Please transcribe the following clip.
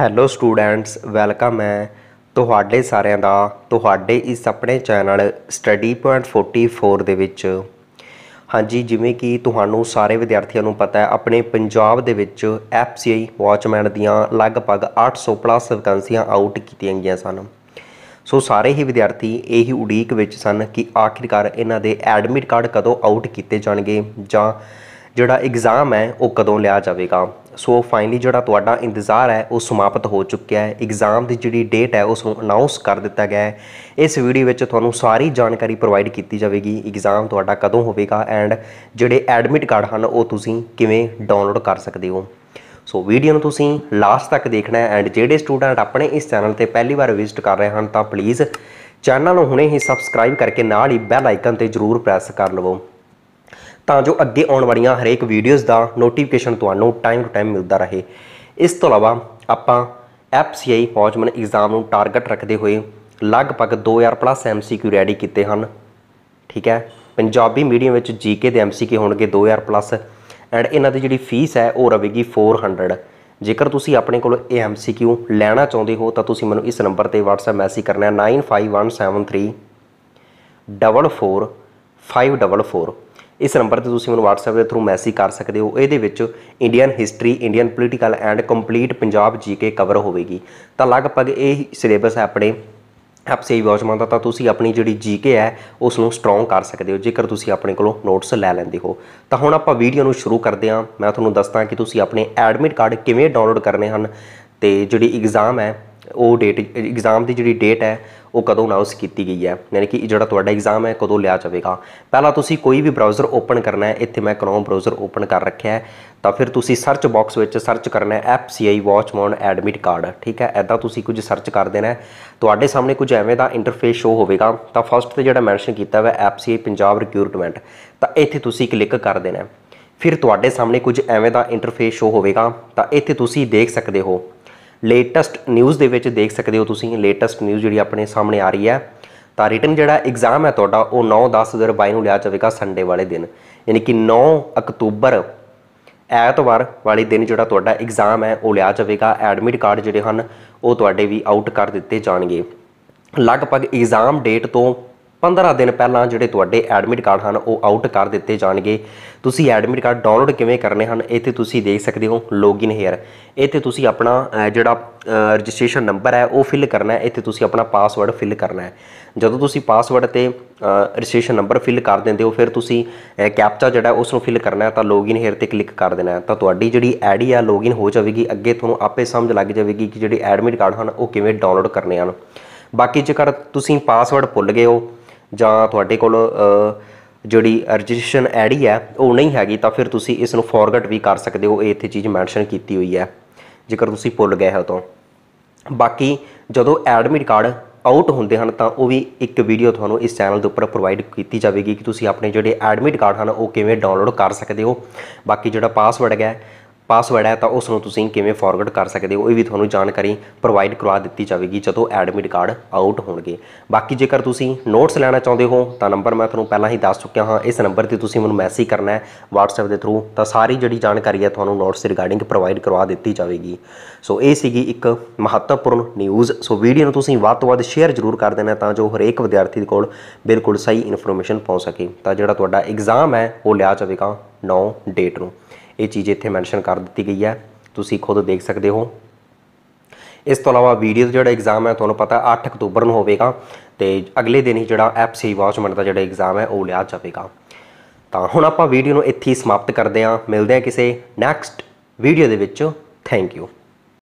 hello students welcome ਹੈ ਤੁਹਾਡੇ ਸਾਰਿਆਂ ਦਾ ਤੁਹਾਡੇ ਇਸ ਆਪਣੇ ਚੈਨਲ ਸਟੱਡੀ ਪੁਆਇੰਟ 44 ਦੇ ਵਿੱਚ ਹਾਂਜੀ ਜਿਵੇਂ ਕਿ ਤੁਹਾਨੂੰ ਸਾਰੇ ਵਿਦਿਆਰਥੀਆਂ ਨੂੰ ਪਤਾ ਹੈ ਆਪਣੇ ਪੰਜਾਬ ਦੇ ਵਿੱਚ ਐਫਸੀਆਈ ਵਾਚਮੈਨ ਦੀਆਂ ਲਗਭਗ 800 ਪਲੱਸ ਵਕੈਂਸੀਆਂ ਆਊਟ ਕੀਤੀਆਂ ਗਈਆਂ ਸਨ ਸੋ ਸਾਰੇ ਹੀ ਵਿਦਿਆਰਥੀ ਇਹੀ ਉਡੀਕ ਵਿੱਚ ਸਨ ਕਿ ਆਖਿਰਕਾਰ ਇਹਨਾਂ ਦੇ ਐਡਮਿਟ ਕਾਰਡ ਕਦੋਂ ਆਊਟ ਕੀਤੇ ਜਾਣਗੇ ਜਾਂ ਜਿਹੜਾ ਐਗਜ਼ਾਮ ਹੈ ਉਹ ਕਦੋਂ ਲਿਆ ਜਾਵੇਗਾ ਸੋ ਫਾਈਨਲੀ ਜਿਹੜਾ ਤੁਹਾਡਾ ਇੰਤਜ਼ਾਰ ਹੈ ਉਹ ਸਮਾਪਤ ਹੋ ਚੁੱਕਿਆ ਹੈ ਐਗਜ਼ਾਮ ਦੀ ਜਿਹੜੀ ਡੇਟ ਹੈ ਉਸ ਨੂੰ ਅਨਾਉਂਸ ਕਰ ਦਿੱਤਾ ਗਿਆ ਹੈ ਇਸ ਵੀਡੀਓ ਵਿੱਚ ਤੁਹਾਨੂੰ ਸਾਰੀ ਜਾਣਕਾਰੀ ਪ੍ਰੋਵਾਈਡ ਕੀਤੀ ਜਾਵੇਗੀ ਐਗਜ਼ਾਮ ਤੁਹਾਡਾ ਕਦੋਂ ਹੋਵੇਗਾ ਐਂਡ ਜਿਹੜੇ ਐਡਮਿਟ ਕਾਰਡ ਹਨ ਉਹ ਤੁਸੀਂ ਕਿਵੇਂ ਡਾਊਨਲੋਡ ਕਰ ਸਕਦੇ ਹੋ ਸੋ ਵੀਡੀਓ ਨੂੰ ਤੁਸੀਂ ਲਾਸਟ ਤੱਕ ਦੇਖਣਾ ਐਂਡ ਜਿਹੜੇ ਸਟੂਡੈਂਟ ਆਪਣੇ ਇਸ ਚੈਨਲ ਤੇ ਪਹਿਲੀ ਵਾਰ ਵਿਜ਼ਿਟ ਕਰ ਰਹੇ ਹਨ ਤਾਂ ਪਲੀਜ਼ ਚੈਨਲ ਨੂੰ ਹੁਣੇ ਹੀ ਸਬਸਕ੍ਰਾਈਬ ਕਰਕੇ ਨਾਲ ਹੀ ਬੈਲ ਆਈਕਨ ਤੇ ਜ਼ਰੂਰ ਪ੍ਰੈਸ ਕਰ ਲਵੋ ਤਾਂ ਜੋ ਅੱਗੇ ਆਉਣ ਵਾਲੀਆਂ ਹਰੇਕ ਵੀਡੀਓਜ਼ ਦਾ ਨੋਟੀਫਿਕੇਸ਼ਨ ਤੁਹਾਨੂੰ ਟਾਈਮ ਟੂ ਟਾਈਮ ਮਿਲਦਾ ਰਹੇ ਇਸ ਤੋਂ ਇਲਾਵਾ ਆਪਾਂ ਐਫਸੀਆਈ ਫੌਜਮਨ ਐਗਜ਼ਾਮ ਨੂੰ ਟਾਰਗੇਟ ਰੱਖਦੇ ਹੋਏ ਲਗਭਗ 2000 ਪਲੱਸ ਐਮਸੀਕਿਊ ਰੈਡੀ ਕੀਤੇ ਹਨ ਠੀਕ ਹੈ ਪੰਜਾਬੀ ਮੀਡੀਅਮ ਵਿੱਚ ਜੀਕੇ ਦੇ ਐਮਸੀਕਿਊ ਹੋਣਗੇ 2000 ਪਲੱਸ ਐਂਡ ਇਹਨਾਂ ਦੀ ਜਿਹੜੀ ਫੀਸ ਹੈ ਉਹ ਰਹੇਗੀ 400 ਜੇਕਰ ਤੁਸੀਂ ਆਪਣੇ ਕੋਲ ਇਹ ਐਮਸੀਕਿਊ ਲੈਣਾ ਚਾਹੁੰਦੇ ਹੋ ਤਾਂ ਤੁਸੀਂ ਮੈਨੂੰ ਇਸ ਨੰਬਰ ਤੇ WhatsApp ਮੈਸੇਜ ਕਰਨਾ ਹੈ 9517344454 ਇਸ ਨੰਬਰ ਤੇ ਤੁਸੀਂ ਮੈਨੂੰ WhatsApp ਦੇ ਥਰੂ ਮੈਸੇਜ ਕਰ ਸਕਦੇ ਹੋ ਇਹਦੇ ਵਿੱਚ Indian history Indian political and complete Punjab GK cover ਹੋਵੇਗੀ ਤਾਂ ਲਗਭਗ ਇਹ ਸਿਲੇਬਸ ਹੈ ਆਪਣੇ ਆਪ ਵੀ ਵਾਚਮਨ ਦਾ ਤਾਂ ਤੁਸੀਂ ਆਪਣੀ ਜਿਹੜੀ ਜੀਕੇ ਹੈ ਉਸ ਨੂੰ ਸਟਰੋਂਗ ਕਰ ਸਕਦੇ ਹੋ ਜੇਕਰ ਤੁਸੀਂ ਆਪਣੇ ਕੋਲੋਂ ਨੋਟਸ ਲੈ ਲੈਂਦੇ ਹੋ ਤਾਂ ਹੁਣ ਆਪਾਂ ਵੀਡੀਓ ਨੂੰ ਸ਼ੁਰੂ ਕਰਦੇ ਹਾਂ ਮੈਂ ਤੁਹਾਨੂੰ ਦੱਸਦਾ ਕਿ ਤੁਸੀਂ ਆਪਣੇ ਐਡਮਿਟ ਕਾਰਡ ਕਿਵੇਂ ਡਾਊਨਲੋਡ ਕਰਨੇ ਹਨ ਤੇ ਜਿਹੜੀ ਐਗਜ਼ਾਮ ਹੈ ਉਹ ਡੇਟ ਐਗਜ਼ਾਮ ਦੀ ਜਿਹੜੀ ਡੇਟ ਹੈ ਉਹ ਕਦੋਂ ਅਨਾਉਂਸ ਕੀਤੀ ਗਈ ਹੈ ਯਾਨੀ ਕਿ ਜਿਹੜਾ ਤੁਹਾਡਾ ਐਗਜ਼ਾਮ ਹੈ ਕਦੋਂ ਲਿਆ ਜਾਵੇਗਾ ਪਹਿਲਾਂ ਤੁਸੀਂ ਕੋਈ ਵੀ ਬ੍ਰਾਊਜ਼ਰ ਓਪਨ ਕਰਨਾ ਹੈ ਇੱਥੇ ਮੈਂ ਕ੍ਰੋਮ ਬ੍ਰਾਊਜ਼ਰ ਓਪਨ ਕਰ ਰੱਖਿਆ ਹੈ ਤਾਂ ਫਿਰ ਤੁਸੀਂ ਸਰਚ ਬਾਕਸ ਵਿੱਚ ਸਰਚ ਕਰਨਾ ਹੈ FCI ਵਾਚਮੌਨ ਐਡਮਿਟ ਕਾਰਡ ਠੀਕ ਹੈ ਐਦਾਂ ਤੁਸੀਂ ਕੁਝ ਸਰਚ ਕਰ ਦੇਣਾ ਹੈ ਤੁਹਾਡੇ ਸਾਹਮਣੇ ਕੁਝ ਐਵੇਂ ਦਾ ਇੰਟਰਫੇਸ ਸ਼ੋ ਹੋਵੇਗਾ ਤਾਂ ਫਸਟ ਤੇ ਜਿਹੜਾ ਮੈਂਸ਼ਨ ਕੀਤਾ ਹੋਇਆ FCI ਪੰਜਾਬ ਰਿਕਰੂਟਮੈਂਟ ਤਾਂ ਇੱਥੇ ਤੁਸੀਂ ਕਲਿੱਕ ਕਰ ਦੇਣਾ ਹੈ ਫਿਰ ਤੁਹਾਡੇ ਸਾਹਮਣੇ ਕੁਝ ਐਵੇਂ ਦਾ ਇੰਟਰਫੇਸ ਸ਼ੋ ਹੋਵੇਗਾ ਤਾਂ ਇੱਥੇ ਤੁਸੀਂ ਦੇਖ ਸਕਦੇ ਹੋ ਲੇਟੈਸਟ ਨਿਊਜ਼ ਦੇ ਵਿੱਚ ਦੇਖ ਸਕਦੇ ਹੋ ਤੁਸੀਂ ਲੇਟੈਸਟ ਨਿਊਜ਼ ਜਿਹੜੀ ਆਪਣੇ ਸਾਹਮਣੇ ਆ ਰਹੀ ਹੈ ਤਾਂ ਰਿਟਨ ਜਿਹੜਾ ਐਗਜ਼ਾਮ ਹੈ ਤੁਹਾਡਾ ਉਹ 9 10 2022 ਨੂੰ ਲਿਆ ਜਾਵੇਗਾ ਸੰਡੇ ਵਾਲੇ ਦਿਨ ਯਾਨੀ ਕਿ 9 ਅਕਤੂਬਰ ਐਤਵਾਰ ਵਾਲੇ ਦਿਨ ਜਿਹੜਾ ਤੁਹਾਡਾ ਐਗਜ਼ਾਮ ਹੈ ਉਹ ਲਿਆ ਜਾਵੇਗਾ ਐਡਮਿਟ ਕਾਰਡ ਜਿਹੜੇ ਹਨ ਉਹ ਤੁਹਾਡੇ ਵੀ ਆਊਟ ਕਰ ਦਿੱਤੇ ਜਾਣਗੇ ਲਗਭਗ ਐਗਜ਼ਾਮ ਡੇਟ ਤੋਂ 15 ਦਿਨ ਪਹਿਲਾਂ ਜਿਹੜੇ ਤੁਹਾਡੇ ਐਡਮਿਟ ਕਾਰਡ ਹਨ ਉਹ ਆਊਟ ਕਰ ਦਿੱਤੇ ਜਾਣਗੇ ਤੁਸੀਂ ਐਡਮਿਟ ਕਾਰਡ ਡਾਊਨਲੋਡ ਕਿਵੇਂ ਕਰਨੇ ਹਨ ਇੱਥੇ ਤੁਸੀਂ ਦੇਖ ਸਕਦੇ ਹੋ ਲੌਗਇਨ ਹੇਅਰ ਇੱਥੇ ਤੁਸੀਂ ਆਪਣਾ ਜਿਹੜਾ ਰਜਿਸਟ੍ਰੇਸ਼ਨ ਨੰਬਰ ਹੈ ਉਹ ਫਿਲ ਕਰਨਾ ਹੈ ਇੱਥੇ ਤੁਸੀਂ ਆਪਣਾ ਪਾਸਵਰਡ ਫਿਲ ਕਰਨਾ ਹੈ ਜਦੋਂ ਤੁਸੀਂ ਪਾਸਵਰਡ ਤੇ ਰਜਿਸਟ੍ਰੇਸ਼ਨ ਨੰਬਰ ਫਿਲ ਕਰ ਦਿੰਦੇ ਹੋ ਫਿਰ ਤੁਸੀਂ ਕੈਪਚਾ ਜਿਹੜਾ ਉਸ ਨੂੰ ਫਿਲ ਕਰਨਾ ਹੈ ਤਾਂ ਲੌਗਇਨ ਹੇਅਰ ਤੇ ਕਲਿੱਕ ਕਰ ਦੇਣਾ ਹੈ ਤਾਂ ਤੁਹਾਡੀ ਜਿਹੜੀ ਆਈਡੀ ਆ ਲੌਗਇਨ ਹੋ ਜਾਵੇਗੀ ਅੱਗੇ ਤੁਹਾਨੂੰ ਆਪੇ ਸਮਝ ਲੱਗ ਜਾਵੇਗੀ ਕਿ ਜਿਹੜੇ ਐਡਮਿਟ ਕਾਰਡ ਹਨ ਉਹ ਕਿਵੇਂ ਡਾਊਨਲੋਡ ਕਰਨੇ ਹਨ ਬਾਕੀ ਜੇਕਰ ਤੁਸੀਂ ਪਾਸਵਰਡ ਭੁੱਲ ਗਏ ਹੋ ਜਾਂ ਤੁਹਾਡੇ ਕੋਲ ਜਿਹੜੀ ਰਜਿਸਟ੍ਰੇਸ਼ਨ ਐਡੀ ਹੈ ਉਹ ਨਹੀਂ ਹੈਗੀ ਤਾਂ ਫਿਰ ਤੁਸੀਂ ਇਸ ਨੂੰ ਫੋਰਗਟ ਵੀ ਕਰ ਸਕਦੇ ਹੋ ਇਹ ਇੱਥੇ ਚੀਜ਼ ਮੈਂਸ਼ਨ ਕੀਤੀ ਹੋਈ ਹੈ ਜੇਕਰ ਤੁਸੀਂ ਭੁੱਲ ਗਏ ਹੋ ਤਾਂ ਬਾਕੀ ਜਦੋਂ ਐਡਮਿਟ ਕਾਰਡ ਆਊਟ ਹੁੰਦੇ ਹਨ ਤਾਂ ਉਹ ਵੀ ਇੱਕ ਵੀਡੀਓ ਤੁਹਾਨੂੰ ਇਸ ਚੈਨਲ ਦੇ ਉੱਪਰ ਪ੍ਰੋਵਾਈਡ ਕੀਤੀ ਜਾਵੇਗੀ ਕਿ ਤੁਸੀਂ ਆਪਣੇ ਜਿਹੜੇ ਐਡਮਿਟ ਕਾਰਡ ਹਨ ਉਹ ਕਿਵੇਂ ਡਾਊਨਲੋਡ ਕਰ ਸਕਦੇ ਹੋ ਬਾਕੀ ਜਿਹੜਾ ਪਾਸਵਰਡ ਹੈ ਪਾਸਵਰਡ ਹੈ ਤਾਂ ਉਸ ਨੂੰ ਤੁਸੀਂ ਕਿਵੇਂ ਫਾਰਵਰਡ ਕਰ ਸਕਦੇ ਹੋ ਇਹ ਵੀ ਤੁਹਾਨੂੰ ਜਾਣਕਾਰੀ ਪ੍ਰੋਵਾਈਡ ਕਰਵਾ ਦਿੱਤੀ ਜਾਵੇਗੀ ਜਦੋਂ ਐਡਮਿਟ ਕਾਰਡ ਆਊਟ ਹੋਣਗੇ ਬਾਕੀ ਜੇਕਰ ਤੁਸੀਂ ਨੋਟਸ ਲੈਣਾ ਚਾਹੁੰਦੇ ਹੋ ਤਾਂ ਨੰਬਰ ਮੈਂ ਤੁਹਾਨੂੰ ਪਹਿਲਾਂ ਹੀ ਦੱਸ ਚੁੱਕਿਆ ਹਾਂ ਇਸ ਨੰਬਰ ਤੇ ਤੁਸੀਂ ਮੈਨੂੰ ਮੈਸੇਜ ਕਰਨਾ ਹੈ WhatsApp ਦੇ ਥਰੂ ਤਾਂ ਸਾਰੀ ਜਿਹੜੀ ਜਾਣਕਾਰੀ ਹੈ ਤੁਹਾਨੂੰ ਨੋਟਸ ਰਿਗਾਰਡਿੰਗ ਪ੍ਰੋਵਾਈਡ ਕਰਵਾ ਦਿੱਤੀ ਜਾਵੇਗੀ ਸੋ ਇਹ ਸੀਗੀ ਇੱਕ ਮਹੱਤਵਪੂਰਨ ਨਿਊਜ਼ ਸੋ ਵੀਡੀਓ ਨੂੰ ਤੁਸੀਂ ਵੱਧ ਤੋਂ ਵੱਧ ਸ਼ੇਅਰ ਜ਼ਰੂਰ ਕਰ ਦੇਣਾ ਤਾਂ ਜੋ ਹਰੇਕ ਵਿਦਿਆਰਥੀ ਦੇ ਕੋਲ ਬਿਲਕੁਲ ਸਹੀ ਇਨਫੋਰਮੇਸ਼ਨ ਪਹੁੰਚ ਸਕੇ ਤਾਂ ਜਿਹੜਾ ਤੁਹਾਡਾ ਐਗਜ਼ਾਮ ਹੈ ਉਹ ਲਿਆ ਜਾਵੇਗਾ 9 ਡੇਟ ਨੂੰ ਇਹ ਚੀਜ਼ ਇੱਥੇ ਮੈਂਸ਼ਨ ਕਰ ਦਿੱਤੀ ਗਈ ਹੈ ਤੁਸੀਂ ਖੁਦ ਦੇਖ ਸਕਦੇ ਹੋ ਇਸ ਤੋਂ ਇਲਾਵਾ ਵੀਡੀਓ ਜਿਹੜਾ ਐਗਜ਼ਾਮ ਹੈ ਤੁਹਾਨੂੰ ਪਤਾ 8 ਅਕਤੂਬਰ ਨੂੰ ਹੋਵੇਗਾ ਤੇ ਅਗਲੇ ਦਿਨ ਹੀ ਜਿਹੜਾ ਐਪਸੀ ਵਾਚਮੈਨ ਦਾ ਜਿਹੜਾ ਐਗਜ਼ਾਮ ਹੈ ਉਹ ਲਿਆ ਜਾਵੇਗਾ ਤਾਂ ਹੁਣ ਆਪਾਂ ਵੀਡੀਓ ਨੂੰ ਇੱਥੇ ਹੀ ਸਮਾਪਤ ਕਰਦੇ ਹਾਂ ਮਿਲਦੇ ਹਾਂ ਕਿਸੇ ਨੈਕਸਟ ਵੀਡੀਓ ਦੇ ਵਿੱਚ ਥੈਂਕ ਯੂ